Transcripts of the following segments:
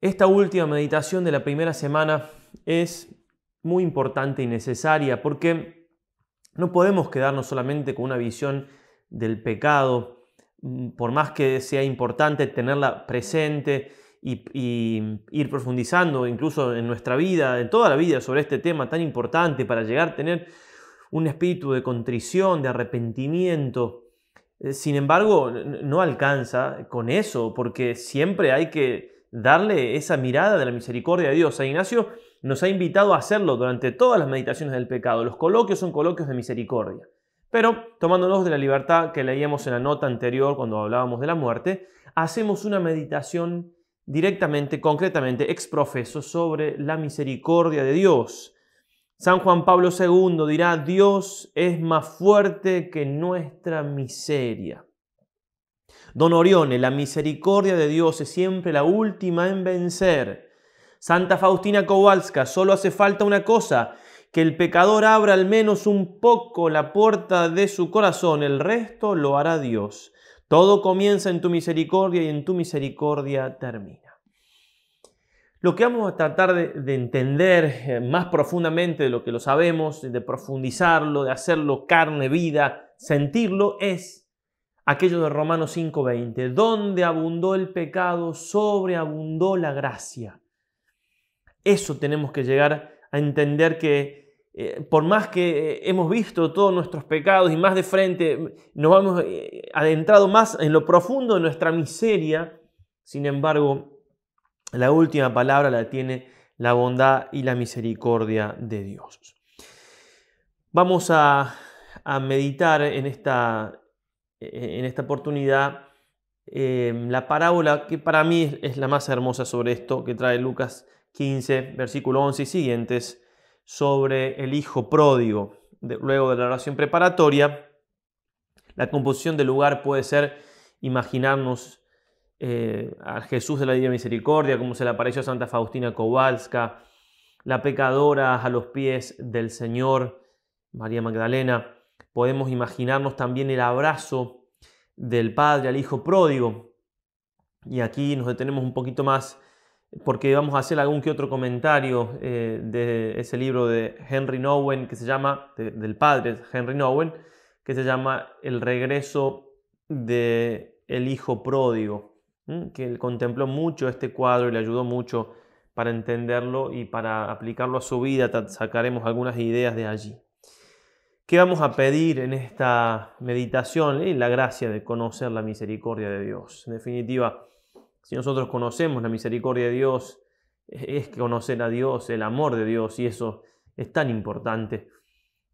Esta última meditación de la primera semana es muy importante y necesaria porque no podemos quedarnos solamente con una visión del pecado, por más que sea importante tenerla presente y, ir profundizando incluso en nuestra vida, en toda la vida sobre este tema tan importante para llegar a tener un espíritu de contrición, de arrepentimiento. Eh, sin embargo, no alcanza con eso porque siempre hay que darle esa mirada de la misericordia de Dios. San Ignacio nos ha invitado a hacerlo durante todas las meditaciones del pecado. Los coloquios son coloquios de misericordia. Pero, tomándonos de la libertad que leíamos en la nota anterior cuando hablábamos de la muerte, hacemos una meditación directamente, concretamente, ex profeso, sobre la misericordia de Dios. San Juan Pablo II dirá, Dios es más fuerte que nuestra miseria. Don Orione, la misericordia de Dios es siempre la última en vencer. Santa Faustina Kowalska, solo hace falta una cosa, que el pecador abra al menos un poco la puerta de su corazón, el resto lo hará Dios. Todo comienza en tu misericordia y en tu misericordia termina. Lo que vamos a tratar de, entender eh, más profundamente de lo que lo sabemos, de profundizarlo, de hacerlo carne, vida, sentirlo, es aquello de Romanos 5:20, donde abundó el pecado, sobreabundó la gracia. Eso tenemos que llegar a entender que eh, por más que eh, hemos visto todos nuestros pecados y más de frente, nos hemos eh, adentrado más en lo profundo de nuestra miseria, sin embargo, la última palabra la tiene la bondad y la misericordia de Dios. Vamos a, a meditar en esta, e-, en esta oportunidad em, la parábola que para mí es la más hermosa sobre esto que trae Lucas 15, versículo 11 y siguientes, sobre el hijo pródigo. luego de la oración preparatoria, la composición del lugar puede ser imaginarnos eh, a Jesús de la Divina Misericordia, como se le apareció a Santa Faustina Kowalska, la pecadora a los pies del Señor, María Magdalena, Podemos imaginarnos también el abrazo del padre al hijo pródigo. Y aquí nos detenemos un poquito más porque vamos a hacer algún que otro comentario eh, de ese libro de Henry Nowen que se llama, del padre Henry Nowen, que se llama El regreso del el hijo pródigo, que él contempló mucho este cuadro y le ayudó mucho para entenderlo y para aplicarlo a su vida, sacaremos algunas ideas de allí. ¿Qué vamos a pedir en esta meditación? la gracia de conocer la misericordia de Dios. En definitiva, si nosotros conocemos la misericordia de Dios, es conocer a Dios, el amor de Dios, y eso es tan importante.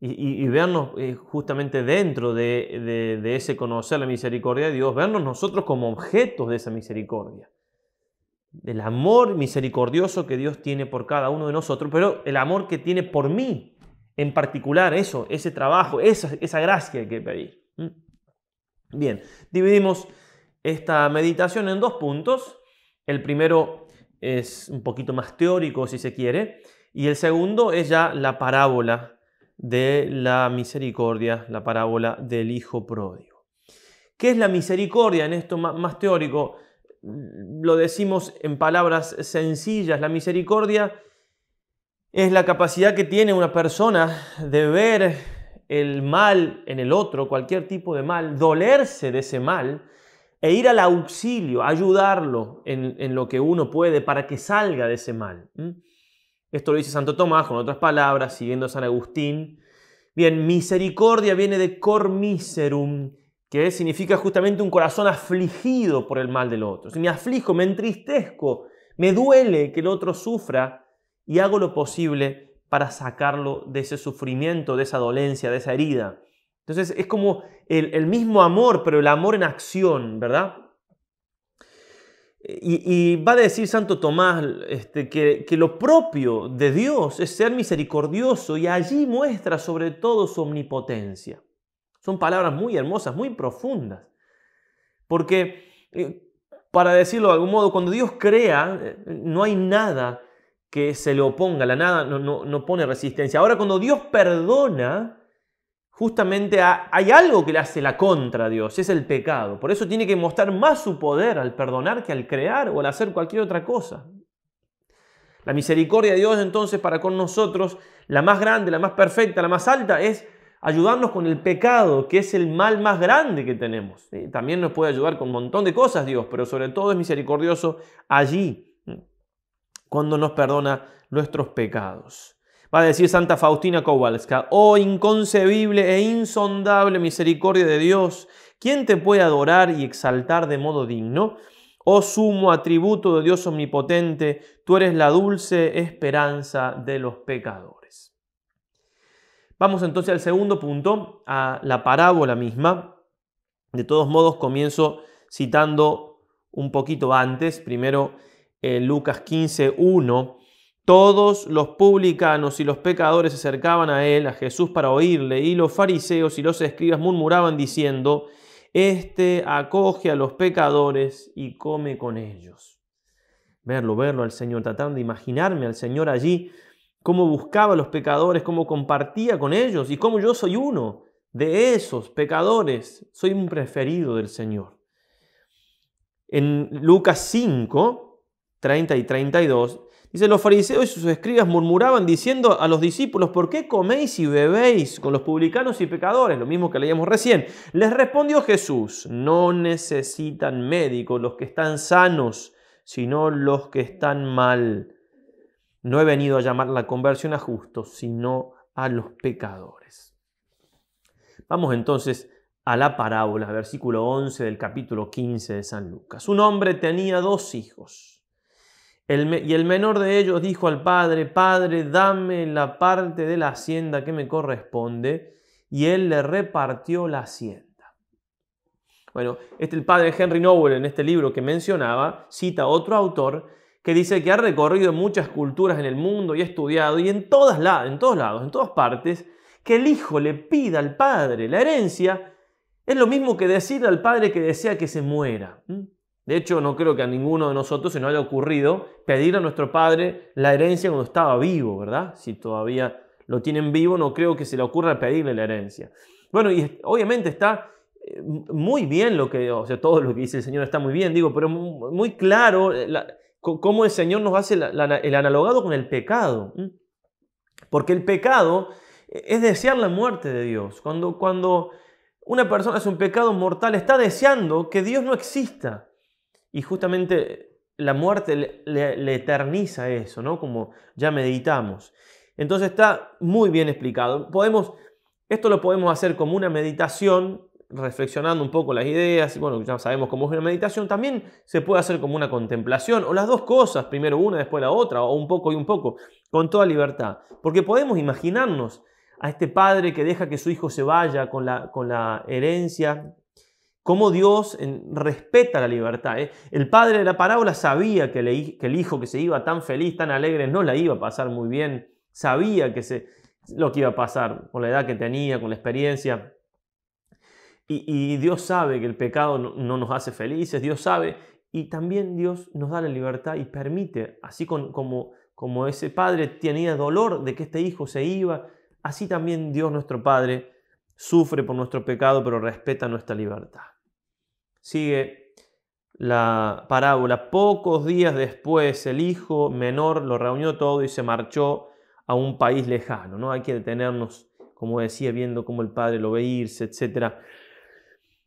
Y, vernos eh, justamente dentro de, ese conocer la misericordia de Dios, vernos nosotros como objetos de esa misericordia. Del amor misericordioso que Dios tiene por cada uno de nosotros, pero el amor que tiene por mí, en particular eso, ese trabajo, esa, gracia que pedir. ¿Mm? Bien, dividimos esta meditación en dos puntos. El primero es un poquito más teórico, si se quiere, y el segundo es ya la parábola de la misericordia, la parábola del Hijo Pródigo. ¿Qué es la misericordia en esto más teórico? Mm, lo decimos en palabras sencillas, la misericordia es la capacidad que tiene una persona de ver el mal en el otro, cualquier tipo de mal, dolerse de ese mal e ir al auxilio, ayudarlo en, lo que uno puede para que salga de ese mal. Esto lo dice Santo Tomás, con otras palabras, siguiendo a San Agustín. Bien, misericordia viene de cor miserum, que significa justamente un corazón afligido por el mal del otro. Si me aflijo, me entristezco, me duele que el otro sufra, y hago lo posible para sacarlo de ese sufrimiento, de esa dolencia, de esa herida. Entonces es como el, mismo amor, pero el amor en acción, ¿verdad? Y, va a decir Santo Tomás este, que, que lo propio de Dios es ser misericordioso y allí muestra sobre todo su omnipotencia. Son palabras muy hermosas, muy profundas. Porque, eh, para decirlo de algún modo, cuando Dios crea, eh, no hay nada que se le oponga, la nada no, pone resistencia. Ahora cuando Dios perdona, justamente hay algo que le hace la contra a Dios, es el pecado. Por eso tiene que mostrar más su poder al perdonar que al crear o al hacer cualquier otra cosa. La misericordia de Dios entonces para con nosotros, la más grande, la más perfecta, la más alta, es ayudarnos con el pecado, que es el mal más grande que tenemos. También nos puede ayudar con un montón de cosas Dios, pero sobre todo es misericordioso allí cuando nos perdona nuestros pecados. Va a decir Santa Faustina Kowalska, oh inconcebible e insondable misericordia de Dios, ¿quién te puede adorar y exaltar de modo digno? Oh sumo atributo de Dios omnipotente, tú eres la dulce esperanza de los pecadores. Vamos entonces al segundo punto, a la parábola misma. De todos modos, comienzo citando un poquito antes, primero ...en eh, Lucas 15, 1, todos los publicanos y los pecadores se acercaban a él, a Jesús, para oírle, y los fariseos y los escribas murmuraban diciendo, Este acoge a los pecadores y come con ellos. Verlo, verlo al Señor, tratando de imaginarme al Señor allí, cómo buscaba a los pecadores, cómo compartía con ellos y cómo yo soy uno de esos pecadores, soy un preferido del Señor. En Lucas 5, 30 y 32, dice, los fariseos y sus escribas murmuraban diciendo a los discípulos, ¿por qué coméis y bebéis con los publicanos y pecadores? Lo mismo que leíamos recién. Les respondió Jesús, no necesitan médicos los que están sanos, sino los que están mal. No he venido a llamar la conversión a justos, sino a los pecadores. Vamos entonces a la parábola, versículo 11 del capítulo 15 de San Lucas. Un hombre tenía dos hijos y el menor de ellos dijo al padre, Padre, dame la parte de la hacienda que me corresponde. Y él le repartió la hacienda. Bueno, este, el padre Henry Noble, en este libro que mencionaba cita otro autor que dice que ha recorrido muchas culturas en el mundo y ha estudiado y en, todas en todos lados, en todas partes, que el hijo le pida al padre la herencia es lo mismo que decirle al padre que desea que se muera. De hecho, no creo que a ninguno de nosotros se nos haya ocurrido pedir a nuestro padre la herencia cuando estaba vivo, ¿verdad? Si todavía lo tienen vivo, no creo que se le ocurra pedirle la herencia. Bueno, y obviamente está eh, muy bien lo que, o sea, todo lo que dice el Señor está muy bien, digo, pero muy claro eh, cómo el Señor nos hace el analogado con el pecado. Porque el pecado eh, es desear la muerte de Dios. Cuando, cuando una persona hace un pecado mortal, está deseando que Dios no exista. Y justamente la muerte le, eterniza eso, ¿no? Como ya meditamos. Entonces está muy bien explicado. Podemos, esto lo podemos hacer como una meditación, reflexionando un poco las ideas, bueno, ya sabemos cómo es una meditación, también se puede hacer como una contemplación, o las dos cosas, primero una, después la otra, o un poco y un poco, con toda libertad. Porque podemos imaginarnos a este padre que deja que su hijo se vaya con la, con la herencia, cómo Dios respeta la libertad. ¿eh? El padre de la parábola sabía que, el hijo que se iba tan feliz, tan alegre, no la iba a pasar muy bien, sabía que lo que iba a pasar con la edad que tenía, con la experiencia. Y, Dios sabe que el pecado no, nos hace felices, Dios sabe, y también Dios nos da la libertad y permite, así como ese padre tenía dolor de que este hijo se iba, así también Dios nuestro Padre sufre por nuestro pecado, pero respeta nuestra libertad. Sigue la parábola. Pocos días después el hijo menor lo reunió todo y se marchó a un país lejano. ¿no? Hay que detenernos, como decía, viendo cómo el padre lo ve irse, etc.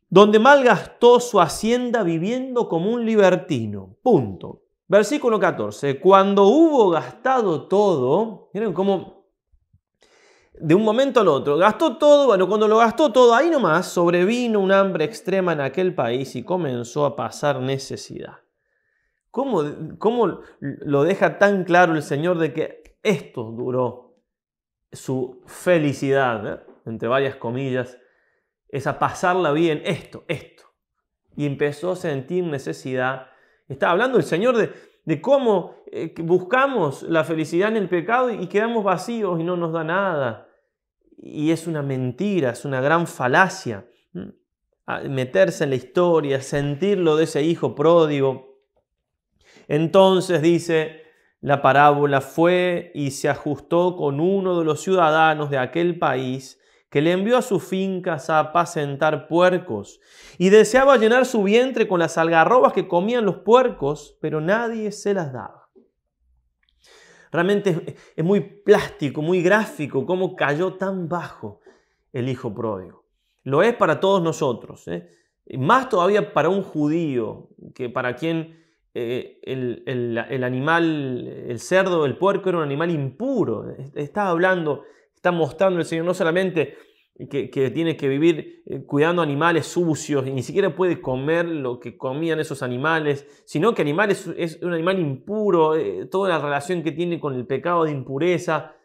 Donde malgastó su hacienda viviendo como un libertino. Punto. Versículo 14. Cuando hubo gastado todo, miren cómo de un momento al otro, gastó todo, bueno, cuando lo gastó todo ahí nomás, sobrevino un hambre extrema en aquel país y comenzó a pasar necesidad. ¿Cómo, cómo lo deja tan claro el Señor de que esto duró su felicidad, eh? entre varias comillas, es a pasarla bien, esto, esto? Y empezó a sentir necesidad. Está hablando el Señor de, cómo eh, buscamos la felicidad en el pecado y quedamos vacíos y no nos da nada y es una mentira, es una gran falacia. Meterse en la historia, sentirlo de ese hijo pródigo. Entonces dice la parábola, fue y se ajustó con uno de los ciudadanos de aquel país que le envió a sus fincas a apacentar puercos y deseaba llenar su vientre con las algarrobas que comían los puercos, pero nadie se las daba. Realmente es, muy plástico, muy gráfico cómo cayó tan bajo el hijo pródigo. Lo es para todos nosotros, ¿eh? más todavía para un judío, que para quien eh, el, el, animal, el cerdo, el puerco era un animal impuro. Está hablando, está mostrando el Señor no solamente que, tiene que vivir eh, cuidando animales sucios y ni siquiera puede comer lo que comían esos animales, sino que animal es, un animal impuro, eh, toda la relación que tiene con el pecado de impureza.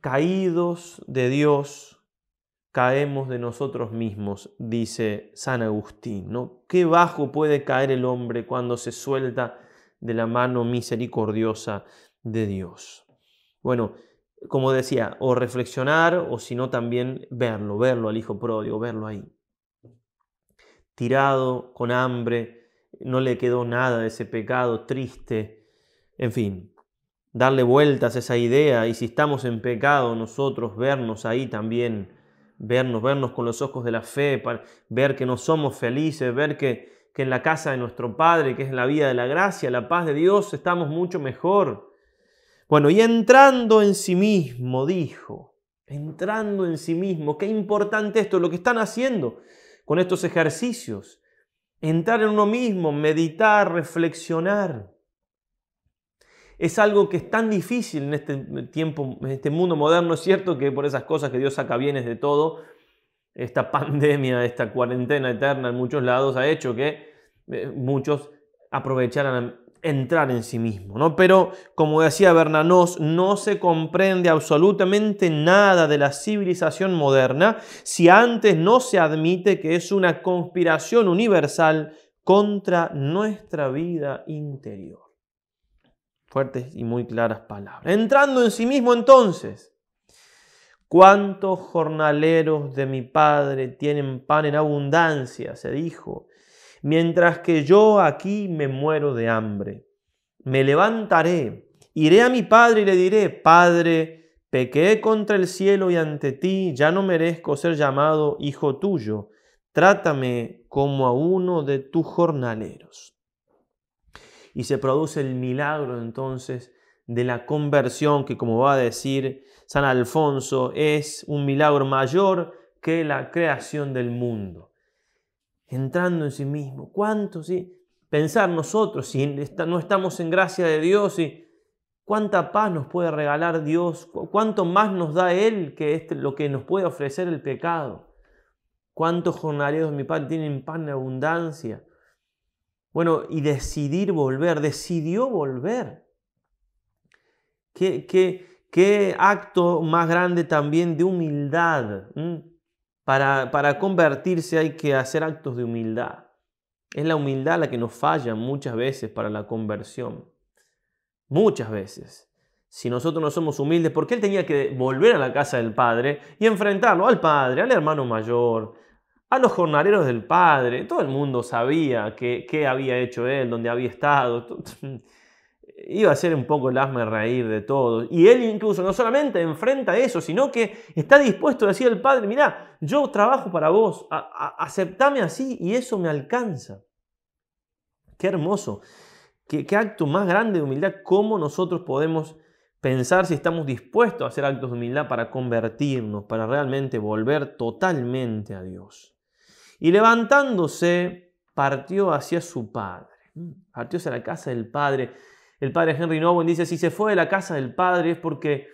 Caídos de Dios, caemos de nosotros mismos, dice San Agustín. ¿no? ¿Qué bajo puede caer el hombre cuando se suelta de la mano misericordiosa de Dios? Bueno, como decía, o reflexionar o si no también verlo, verlo al hijo pródigo, verlo ahí. Tirado, con hambre, no le quedó nada de ese pecado, triste, en fin, darle vueltas a esa idea y si estamos en pecado nosotros, vernos ahí también, vernos, vernos con los ojos de la fe, para ver que no somos felices, ver que, que en la casa de nuestro Padre, que es la vida de la gracia, la paz de Dios, estamos mucho mejor bueno, y entrando en sí mismo, dijo, entrando en sí mismo, qué importante esto, lo que están haciendo con estos ejercicios. Entrar en uno mismo, meditar, reflexionar. Es algo que es tan difícil en este tiempo, en este mundo moderno, es cierto que por esas cosas que Dios saca bienes de todo, esta pandemia, esta cuarentena eterna en muchos lados ha hecho que eh, muchos aprovecharan entrar en sí mismo, ¿no? Pero, como decía Bernanos, no se comprende absolutamente nada de la civilización moderna si antes no se admite que es una conspiración universal contra nuestra vida interior. Fuertes y muy claras palabras. Entrando en sí mismo entonces, ¿cuántos jornaleros de mi padre tienen pan en abundancia? se dijo mientras que yo aquí me muero de hambre. Me levantaré, iré a mi padre y le diré, Padre, pequé contra el cielo y ante ti, ya no merezco ser llamado hijo tuyo, trátame como a uno de tus jornaleros. Y se produce el milagro entonces de la conversión, que como va a decir San Alfonso, es un milagro mayor que la creación del mundo entrando en sí mismo. cuánto Sí? Pensar nosotros, si no estamos en gracia de Dios, y cuánta paz nos puede regalar Dios, cuánto más nos da Él que este, lo que nos puede ofrecer el pecado. ¿Cuántos jornaleros, mi Padre, tienen pan de abundancia? Bueno, y decidir volver, decidió volver. ¿Qué, qué, qué acto más grande también de humildad? Para, convertirse hay que hacer actos de humildad. Es la humildad la que nos falla muchas veces para la conversión. Muchas veces. Si nosotros no somos humildes, porque él tenía que volver a la casa del padre y enfrentarlo al padre, al hermano mayor, a los jornaleros del padre. Todo el mundo sabía qué había hecho él, dónde había estado iba a ser un poco el hazme reír de todo Y él incluso no solamente enfrenta eso, sino que está dispuesto a decir al Padre, mirá, yo trabajo para vos, aceptame así y eso me alcanza. Qué hermoso, qué, qué acto más grande de humildad, cómo nosotros podemos pensar si estamos dispuestos a hacer actos de humildad para convertirnos, para realmente volver totalmente a Dios. Y levantándose, partió hacia su padre, mm, partió hacia la casa del padre. El padre Henry Nowen dice, si se fue de la casa del padre es porque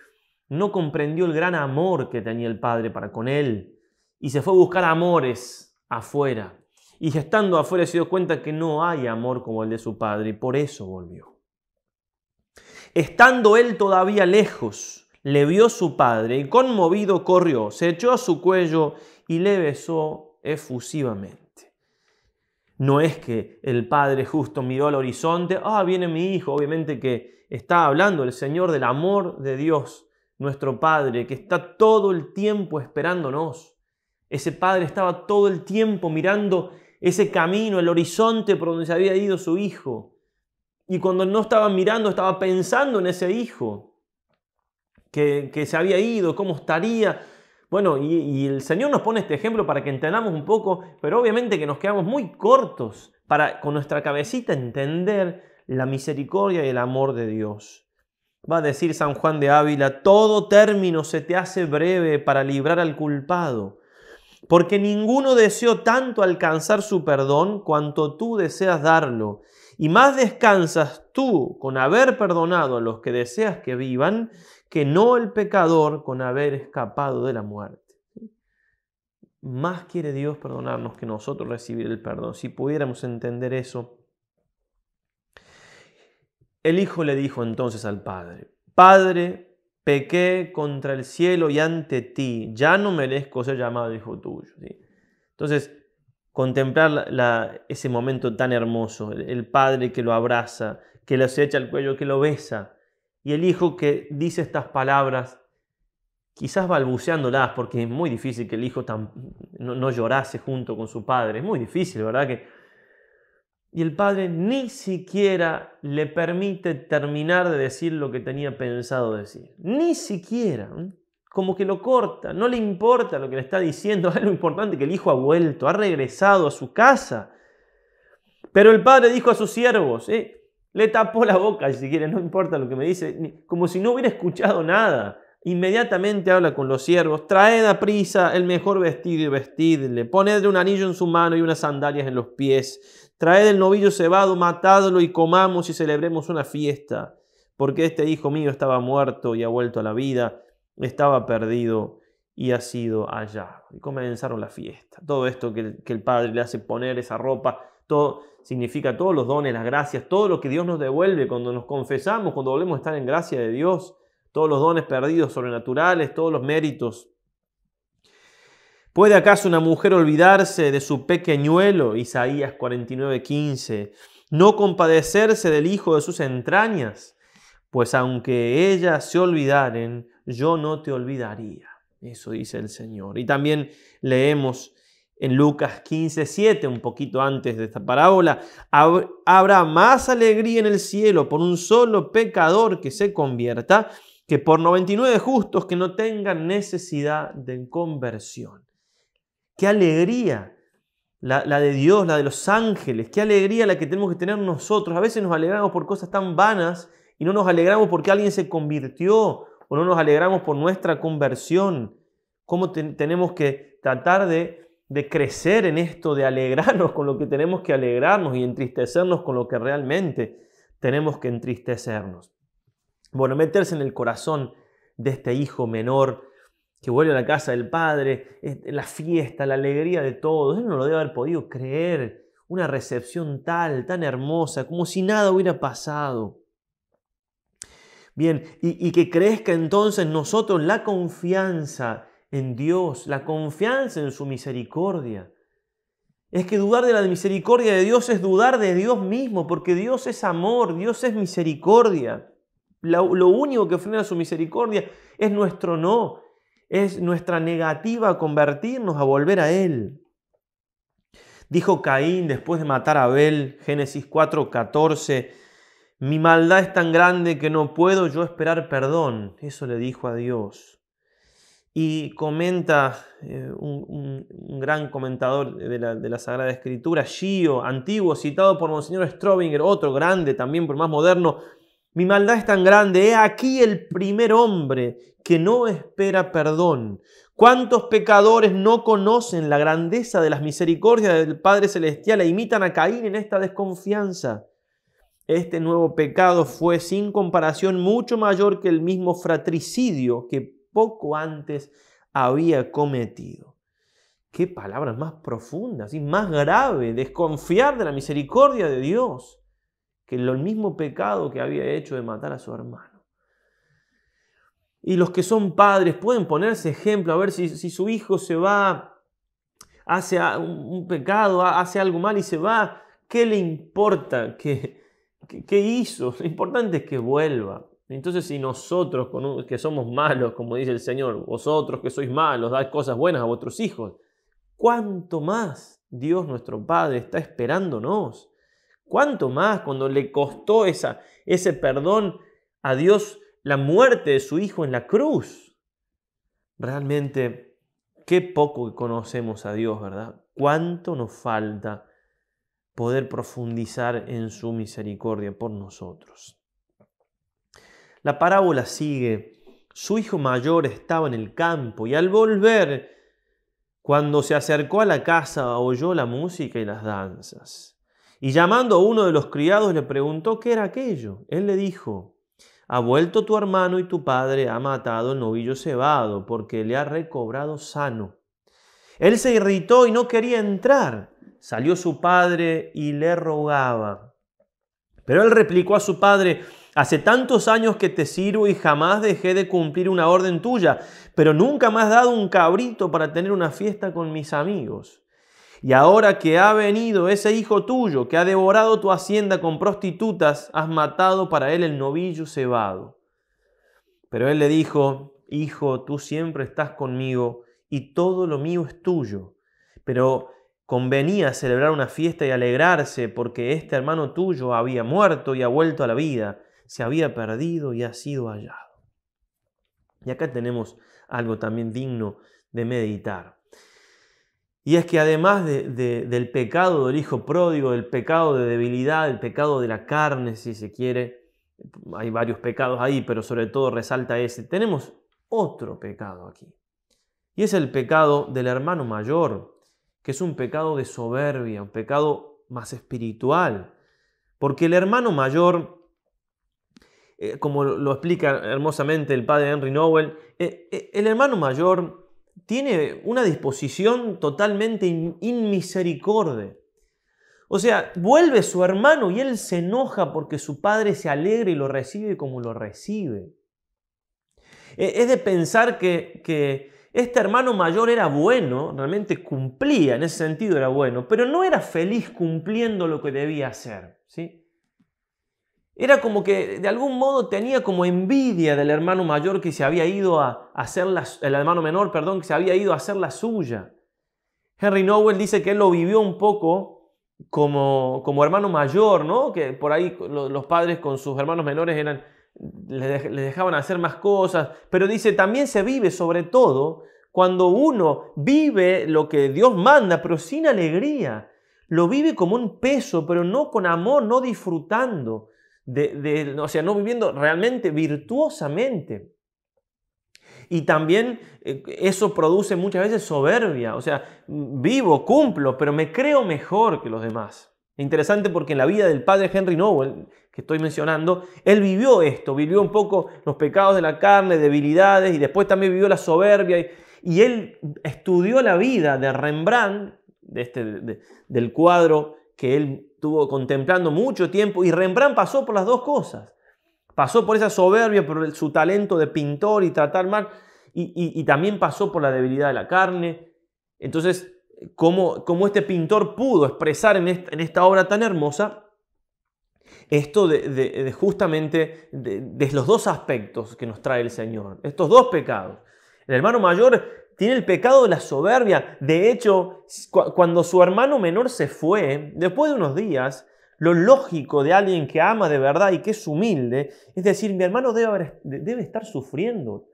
no comprendió el gran amor que tenía el padre para con él y se fue a buscar amores afuera. Y estando afuera se dio cuenta que no hay amor como el de su padre y por eso volvió. Estando él todavía lejos, le vio su padre y conmovido corrió, se echó a su cuello y le besó efusivamente. No es que el Padre justo miró al horizonte, ah, viene mi hijo, obviamente que está hablando el Señor del amor de Dios, nuestro Padre, que está todo el tiempo esperándonos. Ese Padre estaba todo el tiempo mirando ese camino, el horizonte por donde se había ido su hijo. Y cuando no estaba mirando, estaba pensando en ese hijo que, se había ido, cómo estaría, bueno, y, el Señor nos pone este ejemplo para que entendamos un poco, pero obviamente que nos quedamos muy cortos para con nuestra cabecita entender la misericordia y el amor de Dios. Va a decir San Juan de Ávila, todo término se te hace breve para librar al culpado, porque ninguno deseó tanto alcanzar su perdón cuanto tú deseas darlo, y más descansas tú con haber perdonado a los que deseas que vivan que no el pecador con haber escapado de la muerte. Más quiere Dios perdonarnos que nosotros recibir el perdón. Si pudiéramos entender eso. El hijo le dijo entonces al padre, Padre, pequé contra el cielo y ante ti, ya no merezco ser llamado hijo tuyo. Entonces, contemplar ese momento tan hermoso, el, padre que lo abraza, que lo se echa al cuello, que lo besa, y el hijo que dice estas palabras, quizás balbuceándolas, porque es muy difícil que el hijo no, llorase junto con su padre, es muy difícil, ¿verdad? Que, y el padre ni siquiera le permite terminar de decir lo que tenía pensado decir, ni siquiera como que lo corta, no le importa lo que le está diciendo, es lo importante que el hijo ha vuelto, ha regresado a su casa. Pero el padre dijo a sus siervos, eh, le tapó la boca si quiere, no importa lo que me dice, como si no hubiera escuchado nada. Inmediatamente habla con los siervos, traed a prisa el mejor vestido y vestidle, ponedle un anillo en su mano y unas sandalias en los pies, traed el novillo cebado, matadlo y comamos y celebremos una fiesta, porque este hijo mío estaba muerto y ha vuelto a la vida estaba perdido y ha sido hallado. Y comenzaron la fiesta. Todo esto que, el Padre le hace poner, esa ropa, todo significa todos los dones, las gracias, todo lo que Dios nos devuelve cuando nos confesamos, cuando volvemos a estar en gracia de Dios, todos los dones perdidos, sobrenaturales, todos los méritos. ¿Puede acaso una mujer olvidarse de su pequeñuelo? Isaías 49:15. No compadecerse del hijo de sus entrañas, pues aunque ellas se olvidaren, yo no te olvidaría. Eso dice el Señor. Y también leemos en Lucas 15, 7, un poquito antes de esta parábola, habrá más alegría en el cielo por un solo pecador que se convierta que por 99 justos que no tengan necesidad de conversión. Qué alegría la, la, de Dios, la de los ángeles, qué alegría la que tenemos que tener nosotros. A veces nos alegramos por cosas tan vanas y no nos alegramos porque alguien se convirtió, o no nos alegramos por nuestra conversión, cómo tenemos que tratar de, de crecer en esto, de alegrarnos con lo que tenemos que alegrarnos y entristecernos con lo que realmente tenemos que entristecernos. Bueno, meterse en el corazón de este hijo menor que vuelve a la casa del padre, la fiesta, la alegría de todos, él no lo debe haber podido creer, una recepción tal, tan hermosa, como si nada hubiera pasado. Bien, y, que crezca entonces nosotros la confianza en Dios, la confianza en su misericordia. Es que dudar de la misericordia de Dios es dudar de Dios mismo, porque Dios es amor, Dios es misericordia. Lo, único que frena su misericordia es nuestro no, es nuestra negativa a convertirnos, a volver a Él. Dijo Caín después de matar a Abel, Génesis 4, 14, mi maldad es tan grande que no puedo yo esperar perdón. Eso le dijo a Dios. Y comenta eh, un, gran comentador de la, Sagrada Escritura, Gio, antiguo, citado por Monseñor Strobinger, otro grande también, por más moderno. Mi maldad es tan grande, he aquí el primer hombre que no espera perdón. ¿Cuántos pecadores no conocen la grandeza de las misericordias del Padre Celestial e imitan a caer en esta desconfianza? este nuevo pecado fue sin comparación mucho mayor que el mismo fratricidio que poco antes había cometido. Qué palabras más profundas y más grave desconfiar de la misericordia de Dios que el mismo pecado que había hecho de matar a su hermano. Y los que son padres pueden ponerse ejemplo a ver si, su hijo se va, hace un, pecado, hace algo mal y se va, ¿qué le importa que, ¿Qué, hizo? Lo importante es que vuelva. Entonces, si nosotros, que somos malos, como dice el Señor, vosotros que sois malos, dad cosas buenas a vuestros hijos, ¿cuánto más Dios nuestro Padre está esperándonos? ¿Cuánto más cuando le costó esa, ese perdón a Dios la muerte de su Hijo en la cruz? Realmente, qué poco conocemos a Dios, ¿verdad? ¿Cuánto nos falta poder profundizar en su misericordia por nosotros. La parábola sigue. Su hijo mayor estaba en el campo y al volver, cuando se acercó a la casa, oyó la música y las danzas. Y llamando a uno de los criados le preguntó qué era aquello. Él le dijo, ha vuelto tu hermano y tu padre ha matado el novillo cebado porque le ha recobrado sano. Él se irritó y no quería entrar salió su padre y le rogaba. Pero él replicó a su padre, hace tantos años que te sirvo y jamás dejé de cumplir una orden tuya, pero nunca me has dado un cabrito para tener una fiesta con mis amigos. Y ahora que ha venido ese hijo tuyo que ha devorado tu hacienda con prostitutas, has matado para él el novillo cebado. Pero él le dijo, Hijo, tú siempre estás conmigo y todo lo mío es tuyo. Pero convenía celebrar una fiesta y alegrarse porque este hermano tuyo había muerto y ha vuelto a la vida, se había perdido y ha sido hallado. Y acá tenemos algo también digno de meditar. Y es que además del pecado del hijo pródigo, del pecado de debilidad, el pecado de la carne, si se quiere, hay varios pecados ahí, pero sobre todo resalta ese, tenemos otro pecado aquí. Y es el pecado del hermano mayor, que es un pecado de soberbia, un pecado más espiritual. Porque el hermano mayor, eh, como lo explica hermosamente el padre Henry Nowell, eh, eh, el hermano mayor tiene una disposición totalmente in, inmisericorde. O sea, vuelve su hermano y él se enoja porque su padre se alegra y lo recibe como lo recibe. Es de pensar que este hermano mayor era bueno, realmente cumplía, en ese sentido era bueno, pero no era feliz cumpliendo lo que debía hacer. ¿sí? Era como que de algún modo tenía como envidia del hermano mayor que se había ido a hacer la, el hermano menor, perdón, que se había ido a hacer la suya. Henry Nowell dice que él lo vivió un poco como, como hermano mayor, ¿no? Que por ahí los padres con sus hermanos menores eran les dejaban hacer más cosas, pero dice, también se vive sobre todo cuando uno vive lo que Dios manda, pero sin alegría. Lo vive como un peso, pero no con amor, no disfrutando, de, o sea, no viviendo realmente virtuosamente. Y también eh, eso produce muchas veces soberbia, o sea, vivo, cumplo, pero me creo mejor que los demás. Interesante porque en la vida del padre Henry Nowell, que estoy mencionando, él vivió esto, vivió un poco los pecados de la carne, debilidades, y después también vivió la soberbia, y, él estudió la vida de Rembrandt, de este, del cuadro que él tuvo contemplando mucho tiempo, y Rembrandt pasó por las dos cosas. Pasó por esa soberbia, por su talento de pintor y tratar mal, y, también pasó por la debilidad de la carne. Entonces, ¿cómo, cómo este pintor pudo expresar en esta obra tan hermosa esto de, justamente de, los dos aspectos que nos trae el Señor, estos dos pecados. El hermano mayor tiene el pecado de la soberbia. De hecho, cuando su hermano menor se fue, después de unos días, lo lógico de alguien que ama de verdad y que es humilde, es decir, mi hermano debe, debe estar sufriendo.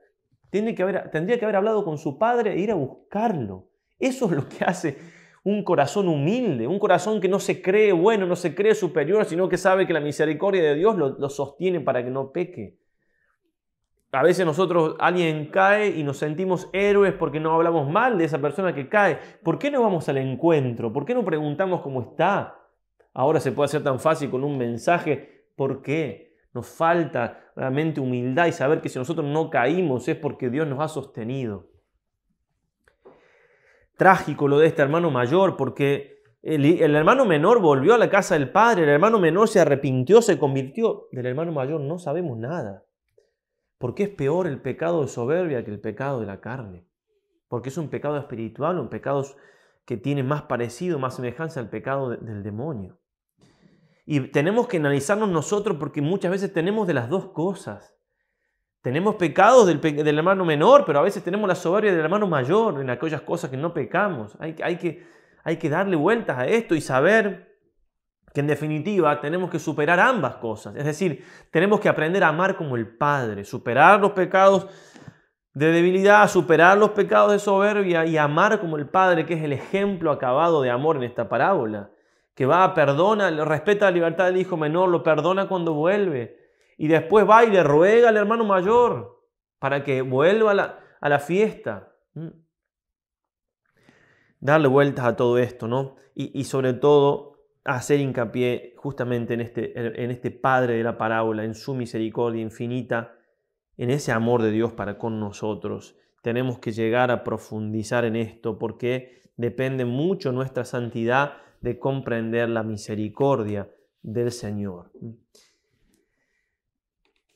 Tiene que haber, tendría que haber hablado con su padre e ir a buscarlo. Eso es lo que hace un corazón humilde, un corazón que no se cree bueno, no se cree superior, sino que sabe que la misericordia de Dios lo, sostiene para que no peque. A veces nosotros, alguien cae y nos sentimos héroes porque no hablamos mal de esa persona que cae. ¿Por qué no vamos al encuentro? ¿Por qué no preguntamos cómo está? Ahora se puede hacer tan fácil con un mensaje. ¿Por qué? Nos falta realmente humildad y saber que si nosotros no caímos es porque Dios nos ha sostenido trágico lo de este hermano mayor, porque el, hermano menor volvió a la casa del padre, el hermano menor se arrepintió, se convirtió. Del hermano mayor no sabemos nada. Porque es peor el pecado de soberbia que el pecado de la carne. Porque es un pecado espiritual, un pecado que tiene más parecido, más semejanza al pecado del demonio. Y tenemos que analizarnos nosotros porque muchas veces tenemos de las dos cosas. Tenemos pecados del, hermano menor, pero a veces tenemos la soberbia del hermano mayor en aquellas cosas que no pecamos. Hay, hay, que, hay que darle vueltas a esto y saber que en definitiva tenemos que superar ambas cosas. Es decir, tenemos que aprender a amar como el Padre, superar los pecados de debilidad, superar los pecados de soberbia y amar como el Padre, que es el ejemplo acabado de amor en esta parábola, que va, perdona, respeta la libertad del hijo menor, lo perdona cuando vuelve, y después va y le ruega al hermano mayor para que vuelva a la, fiesta. Mm. Darle vueltas a todo esto, ¿no? Y, sobre todo hacer hincapié justamente en este, en este Padre de la parábola, en su misericordia infinita, en ese amor de Dios para con nosotros. Tenemos que llegar a profundizar en esto porque depende mucho nuestra santidad de comprender la misericordia del Señor.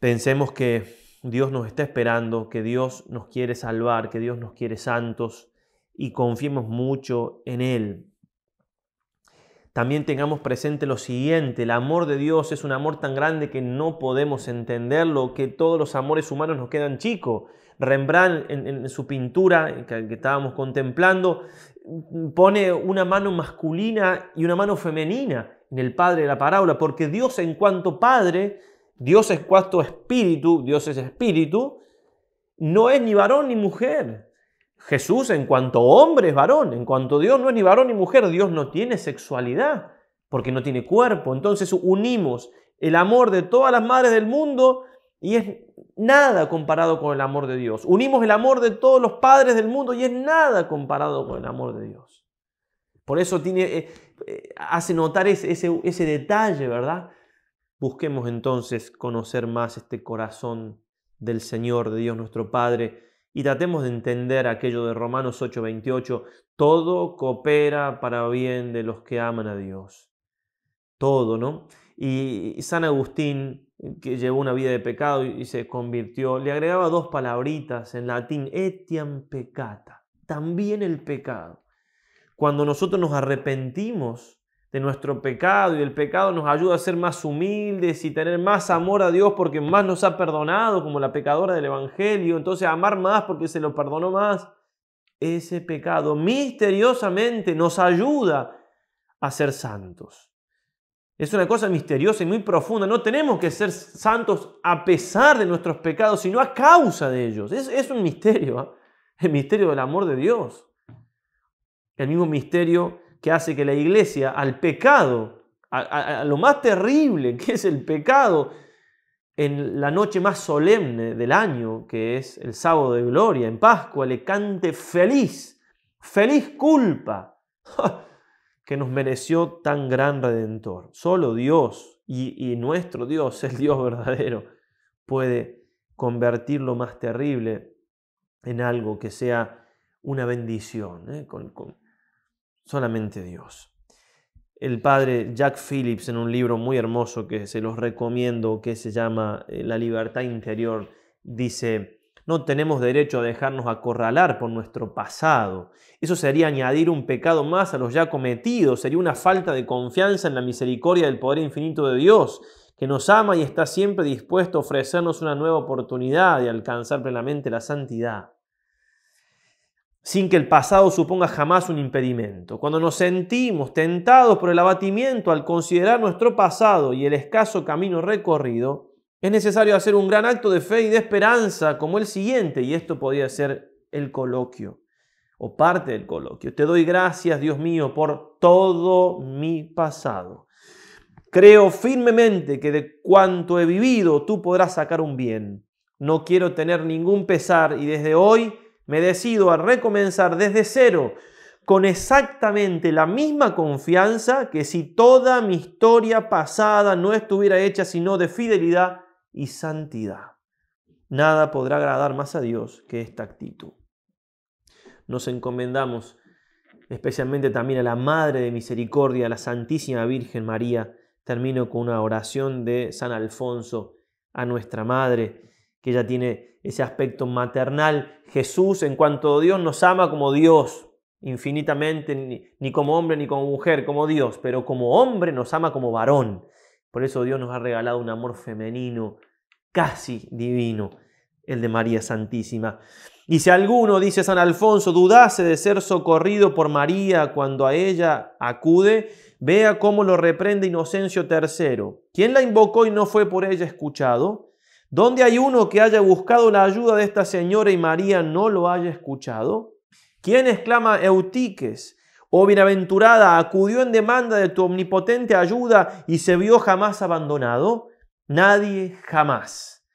Pensemos que Dios nos está esperando, que Dios nos quiere salvar, que Dios nos quiere santos y confiemos mucho en Él. También tengamos presente lo siguiente, el amor de Dios es un amor tan grande que no podemos entenderlo, que todos los amores humanos nos quedan chicos. Rembrandt en, su pintura que estábamos contemplando pone una mano masculina y una mano femenina en el Padre de la parábola, porque Dios en cuanto Padre Dios es cuarto espíritu, Dios es espíritu, no es ni varón ni mujer. Jesús en cuanto hombre es varón, en cuanto Dios no es ni varón ni mujer, Dios no tiene sexualidad, porque no tiene cuerpo. Entonces unimos el amor de todas las madres del mundo y es nada comparado con el amor de Dios. Unimos el amor de todos los padres del mundo y es nada comparado con el amor de Dios. Por eso tiene, eh, eh, hace notar ese detalle, ¿verdad? Busquemos entonces conocer más este corazón del Señor, de Dios nuestro Padre, y tratemos de entender aquello de Romanos 8:28, todo coopera para bien de los que aman a Dios. Todo, ¿no? Y San Agustín, que llevó una vida de pecado y se convirtió, le agregaba dos palabritas en latín, etiam peccata, también el pecado. Cuando nosotros nos arrepentimos, de nuestro pecado y el pecado nos ayuda a ser más humildes y tener más amor a Dios porque más nos ha perdonado, como la pecadora del Evangelio, entonces amar más porque se lo perdonó más. Ese pecado misteriosamente nos ayuda a ser santos. Es una cosa misteriosa y muy profunda. No tenemos que ser santos a pesar de nuestros pecados, sino a causa de ellos. Es, un misterio, ¿ah? el misterio del amor de Dios. El mismo misterio que hace que la iglesia al pecado, a, lo más terrible que es el pecado, en la noche más solemne del año, que es el sábado de gloria, en Pascua, le cante feliz, feliz culpa que nos mereció tan gran redentor. Solo Dios y, nuestro Dios, el Dios verdadero, puede convertir lo más terrible en algo que sea una bendición, ¿eh? con, solamente Dios. El padre Jack Phillips en un libro muy hermoso que se los recomiendo, que se llama eh, La libertad interior, dice, no tenemos derecho a dejarnos acorralar por nuestro pasado. Eso sería añadir un pecado más a los ya cometidos, sería una falta de confianza en la misericordia del poder infinito de Dios, que nos ama y está siempre dispuesto a ofrecernos una nueva oportunidad de alcanzar plenamente la santidad sin que el pasado suponga jamás un impedimento. Cuando nos sentimos tentados por el abatimiento al considerar nuestro pasado y el escaso camino recorrido, es necesario hacer un gran acto de fe y de esperanza como el siguiente, y esto podría ser el coloquio o parte del coloquio. Te doy gracias, Dios mío, por todo mi pasado. Creo firmemente que de cuanto he vivido tú podrás sacar un bien. No quiero tener ningún pesar y desde hoy me decido a recomenzar desde cero con exactamente la misma confianza que si toda mi historia pasada no estuviera hecha sino de fidelidad y santidad. Nada podrá agradar más a Dios que esta actitud. Nos encomendamos especialmente también a la Madre de Misericordia, a la Santísima Virgen María. Termino con una oración de San Alfonso a nuestra Madre que ella tiene ese aspecto maternal. Jesús, en cuanto a Dios, nos ama como Dios, infinitamente, ni, como hombre ni como mujer, como Dios, pero como hombre nos ama como varón. Por eso Dios nos ha regalado un amor femenino, casi divino, el de María Santísima. Y si alguno, dice San Alfonso, dudase de ser socorrido por María cuando a ella acude, vea cómo lo reprende Inocencio III. quién la invocó y no fue por ella escuchado? ¿Dónde hay uno que haya buscado la ayuda de esta señora y María no lo haya escuchado? ¿Quién exclama Eutiques? Oh bienaventurada, acudió en demanda de tu omnipotente ayuda y se vio jamás abandonado. Nadie jamás.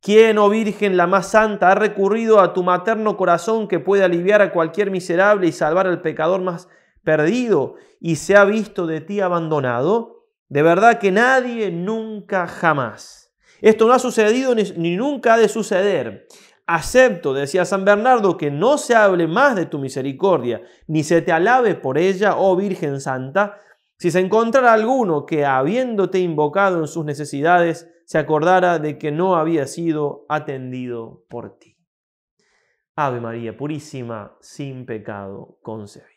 ¿Quién, oh Virgen, la más santa, ha recurrido a tu materno corazón que puede aliviar a cualquier miserable y salvar al pecador más perdido y se ha visto de ti abandonado? De verdad que nadie nunca jamás. Esto no ha sucedido ni, nunca ha de suceder. Acepto, decía San Bernardo, que no se hable más de tu misericordia, ni se te alabe por ella, oh Virgen Santa, si se encontrara alguno que, habiéndote invocado en sus necesidades, se acordara de que no había sido atendido por ti. Ave María, purísima, sin pecado concebida.